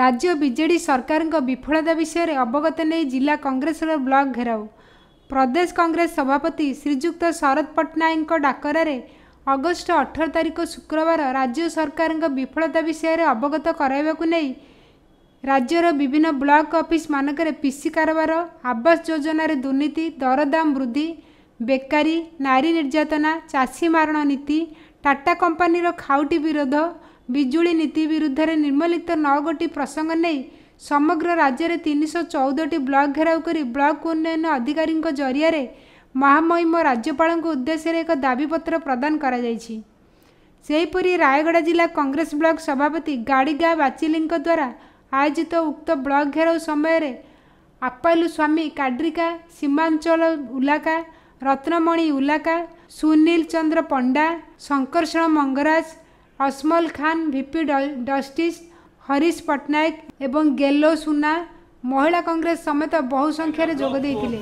ରାଜ୍ୟ ବିଜେଡ଼ି ସରକାରଙ୍କ ବିଫଳତା ବିଷୟରେ ଅବଗତ ନେଇ ଜିଲ୍ଲା କଂଗ୍ରେସର ବ୍ଲକ ଘେରାଉ ପ୍ରଦେଶ କଂଗ୍ରେସ ସଭାପତି ଶ୍ରୀଯୁକ୍ତ ଶରଦ ପଟ୍ଟନାୟକଙ୍କ ଡାକରାରେ ଅଗଷ୍ଟ ଅଠର ତାରିଖ ଶୁକ୍ରବାର ରାଜ୍ୟ ସରକାରଙ୍କ ବିଫଳତା ବିଷୟରେ ଅବଗତ କରାଇବାକୁ ନେଇ ରାଜ୍ୟର ବିଭିନ୍ନ ବ୍ଲକ ଅଫିସମାନଙ୍କରେ ପିସି କାରବାର ଆବାସ ଯୋଜନାରେ ଦୁର୍ନୀତି ଦରଦାମ ବୃଦ୍ଧି ବେକାରୀ ନାରୀ ନିର୍ଯାତନା ଚାଷୀ ମାରଣ ନୀତି ଟାଟା କମ୍ପାନୀର ଖାଉଟି ବିରୋଧ ବିଜୁଳି ନୀତି ବିରୁଦ୍ଧରେ ନିର୍ମଲିତ ନଅ ଗୋଟି ପ୍ରସଙ୍ଗ ନେଇ ସମଗ୍ର ରାଜ୍ୟରେ ତିନିଶହ ଚଉଦଟି ବ୍ଲକ୍ ଘେରାଉ କରି ବ୍ଲକ୍ ଉନ୍ନୟନ ଅଧିକାରୀଙ୍କ ଜରିଆରେ ମହାମହିମ ରାଜ୍ୟପାଳଙ୍କ ଉଦ୍ଦେଶ୍ୟରେ ଏକ ଦାବିପତ୍ର ପ୍ରଦାନ କରାଯାଇଛି ସେହିପରି ରାୟଗଡ଼ା ଜିଲ୍ଲା କଂଗ୍ରେସ ବ୍ଲକ୍ ସଭାପତି ଗାଡ଼ିଗା ବାଚିଲିଙ୍କ ଦ୍ୱାରା ଆୟୋଜିତ ଉକ୍ତ ବ୍ଲକ୍ ଘେରାଉ ସମୟରେ ଆପାଲୁ ସ୍ୱାମୀ କାଡ୍ରିକା ସୀମାଞ୍ଚଳ ଉଲାକା ରତ୍ନମଣି ଉଲାକା ସୁନୀଲ ଚନ୍ଦ୍ର ପଣ୍ଡା ଶଙ୍କର୍ଷଣ ମଙ୍ଗରାଜ ଅସମଲ ଖାନ୍ ଭିପି ଜଷ୍ଟିସ୍ ହରିଶ ପଟ୍ଟନାୟକ ଏବଂ ଗେଲୋ ସୁନା ମହିଳା କଂଗ୍ରେସ ସମେତ ବହୁ ସଂଖ୍ୟାରେ ଯୋଗ ଦେଇଥିଲେ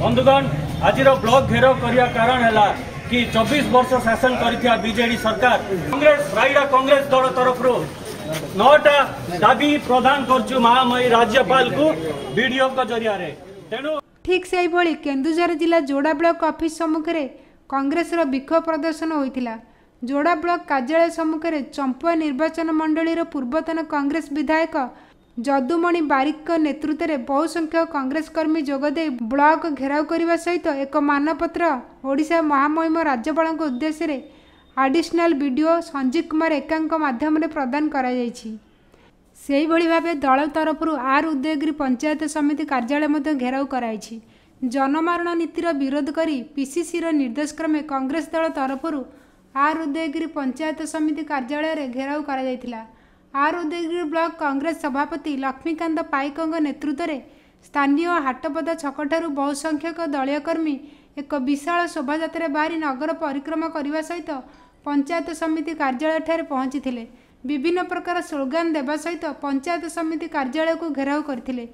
ବନ୍ଧୁଗଣ ଆଜିର ବ୍ଲକ ଘେର କରିବା କାରଣ ହେଲା କି ଚବିଶ ବର୍ଷ ଶାସନ କରିଥିବା ବିଜେଡି ସରକାର କଂଗ୍ରେସ ରାୟଗଡ଼ା କଂଗ୍ରେସ ଦଳ ତରଫରୁ ନଅଟା ଦାବି ପ୍ରଦାନ କରୁଛୁ ମହାମୟୀ ରାଜ୍ୟପାଳଙ୍କୁ ବିଡିଓଙ୍କ ଜରିଆରେ ତେଣୁ ଠିକ ସେହିଭଳି କେନ୍ଦୁଝର ଜିଲ୍ଲା ଯୋଡ଼ା ବ୍ଲକ ଅଫିସ୍ ସମ୍ମୁଖରେ କଂଗ୍ରେସର ବିକ୍ଷୋଭ ପ୍ରଦର୍ଶନ ହୋଇଥିଲା ଯୋଡ଼ା ବ୍ଲକ କାର୍ଯ୍ୟାଳୟ ସମ୍ମୁଖରେ ଚମ୍ପୁଆ ନିର୍ବାଚନ ମଣ୍ଡଳୀର ପୂର୍ବତନ କଂଗ୍ରେସ ବିଧାୟକ ଯଦୁମଣି ବାରିକଙ୍କ ନେତୃତ୍ୱରେ ବହୁ ସଂଖ୍ୟକ କଂଗ୍ରେସ କର୍ମୀ ଯୋଗଦେଇ ବ୍ଲକ ଘେରାଉ କରିବା ସହିତ ଏକ ମାନପତ୍ର ଓଡ଼ିଶା ମହାମହିମ ରାଜ୍ୟପାଳଙ୍କ ଉଦ୍ଦେଶ୍ୟରେ additional B D O Sanjeev Kumar Ekanka ମାଧ୍ୟମରେ ପ୍ରଦାନ କରାଯାଇଛି ସେହିଭଳି ଭାବେ ଦଳ ତରଫରୁ ଆର୍ ଉଦୟଗିରି ପଞ୍ଚାୟତ ସମିତି କାର୍ଯ୍ୟାଳୟ ମଧ୍ୟ ଘେରାଉ କରାଯାଇଛି ଜନମାରଣ ନୀତିର ବିରୋଧ କରି ପିସିସିର ନିର୍ଦ୍ଦେଶକ୍ରମେ କଂଗ୍ରେସ ଦଳ ତରଫରୁ ଆର୍ ଉଦୟଗିରି ପଞ୍ଚାୟତ ସମିତି କାର୍ଯ୍ୟାଳୟରେ ଘେରାଉ କରାଯାଇଥିଲା ଆର୍ ଉଦୟଗିରି ବ୍ଲକ କଂଗ୍ରେସ ସଭାପତି ଲକ୍ଷ୍ମୀକାନ୍ତ ପାଇକଙ୍କ ନେତୃତ୍ୱରେ ସ୍ଥାନୀୟ ହାଟପଦା ଛକଠାରୁ ବହୁ ସଂଖ୍ୟକ ଦଳୀୟ କର୍ମୀ ଏକ ବିଶାଳ ଶୋଭାଯାତ୍ରା ବାହାରି ନଗର ପରିକ୍ରମା କରିବା ସହିତ ପଞ୍ଚାୟତ ସମିତି କାର୍ଯ୍ୟାଳୟଠାରେ ପହଞ୍ଚିଥିଲେ ବିଭିନ୍ନ ପ୍ରକାର ସ୍ଲୋଗାନ ଦେବା ସହିତ ପଞ୍ଚାୟତ ସମିତି କାର୍ଯ୍ୟାଳୟକୁ ଘେରାଉ କରିଥିଲେ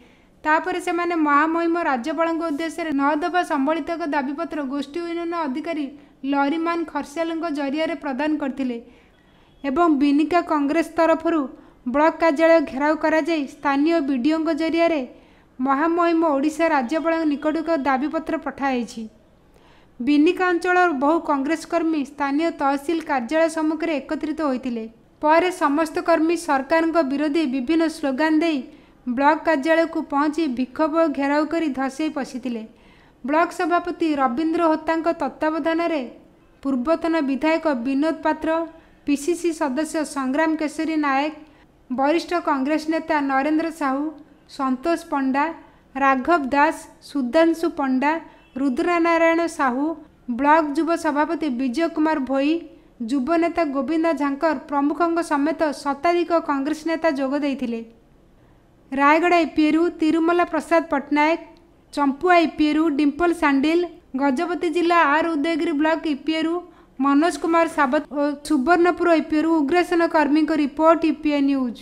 ତାପରେ ସେମାନେ ମହାମହିମ ରାଜ୍ୟପାଳଙ୍କ ଉଦ୍ଦେଶ୍ୟରେ ନଦେବା ସମ୍ବଳିତ ଏକ ଦାବିପତ୍ର ଗୋଷ୍ଠୀ ଉନ୍ନୟନ ଅଧିକାରୀ ଲରିମାନ ଖର୍ସିଆଲଙ୍କ ଜରିଆରେ ପ୍ରଦାନ କରିଥିଲେ ଏବଂ ବିନିକା କଂଗ୍ରେସ ତରଫରୁ ବ୍ଲକ୍ କାର୍ଯ୍ୟାଳୟ ଘେରାଉ କରାଯାଇ ସ୍ଥାନୀୟ ବିଡିଓଙ୍କ ଜରିଆରେ ମହାମହିମ ଓଡ଼ିଶା ରାଜ୍ୟପାଳଙ୍କ ନିକଟକୁ ଦାବିପତ୍ର ପଠାଯାଇଛି ବିନିକା ଅଞ୍ଚଳର ବହୁ କଂଗ୍ରେସ କର୍ମୀ ସ୍ଥାନୀୟ ତହସିଲ କାର୍ଯ୍ୟାଳୟ ସମ୍ମୁଖରେ ଏକତ୍ରିତ ହୋଇଥିଲେ ପରେ ସମସ୍ତ କର୍ମୀ ସରକାରଙ୍କ ବିରୋଧୀ ବିଭିନ୍ନ ସ୍ଲୋଗାନ ଦେଇ ବ୍ଲକ୍ କାର୍ଯ୍ୟାଳୟକୁ ପହଞ୍ଚି ବିକ୍ଷୋଭ ଘେରାଉ କରି ଧସେଇ ପଶିଥିଲେ ବ୍ଲକ ସଭାପତି ରବୀନ୍ଦ୍ର ହୋତାଙ୍କ ତତ୍ତ୍ୱାବଧାନରେ ପୂର୍ବତନ ବିଧାୟକ ବିନୋଦ ପାତ୍ର ପିସିସି ସଦସ୍ୟ ସଂଗ୍ରାମ କେଶରୀ ନାୟକ ବରିଷ୍ଠ କଂଗ୍ରେସ ନେତା ନରେନ୍ଦ୍ର ସାହୁ ସନ୍ତୋଷ ପଣ୍ଡା ରାଘବ ଦାସ ସୁଧାଂଶୁ ପଣ୍ଡା ରୁଦ୍ରନାରାୟଣ ସାହୁ ବ୍ଲକ୍ ଯୁବ ସଭାପତି ବିଜୟ କୁମାର ଭୋଇ ଯୁବନେତା ଗୋବିନ୍ଦ ଝାଙ୍କର ପ୍ରମୁଖଙ୍କ ସମେତ ଶତାଧିକ କଂଗ୍ରେସ ନେତା ଯୋଗ ଦେଇଥିଲେ ରାୟଗଡ଼ା ଏପିଏରୁ ତିରୁମଲା ପ୍ରସାଦ ପଟ୍ଟନାୟକ ଚମ୍ପୁଆ ଇପିଏରୁ ଡିମ୍ପଲ ସାଣ୍ଡିଲ ଗଜପତି ଜିଲ୍ଲା ଆର୍ ଉଦୟଗିରି ବ୍ଲକ ଇପିଏରୁ ମନୋଜ କୁମାର ସାବତ ଓ ସୁବର୍ଣ୍ଣପୁର ଇପିଏରୁ ଉଗ୍ରସେନ କର୍ମୀଙ୍କ ରିପୋର୍ଟ ଇପିଏ ନ୍ୟୁଜ୍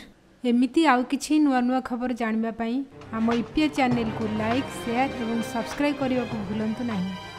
ଏମିତି ଆଉ କିଛି ନୂଆ ନୂଆ ଖବର ଜାଣିବା ପାଇଁ ଆମ ଇପିଏ ଚ୍ୟାନେଲକୁ ଲାଇକ୍ ସେୟାର ଏବଂ ସବସ୍କ୍ରାଇବ୍ କରିବାକୁ ଭୁଲନ୍ତୁ ନାହିଁ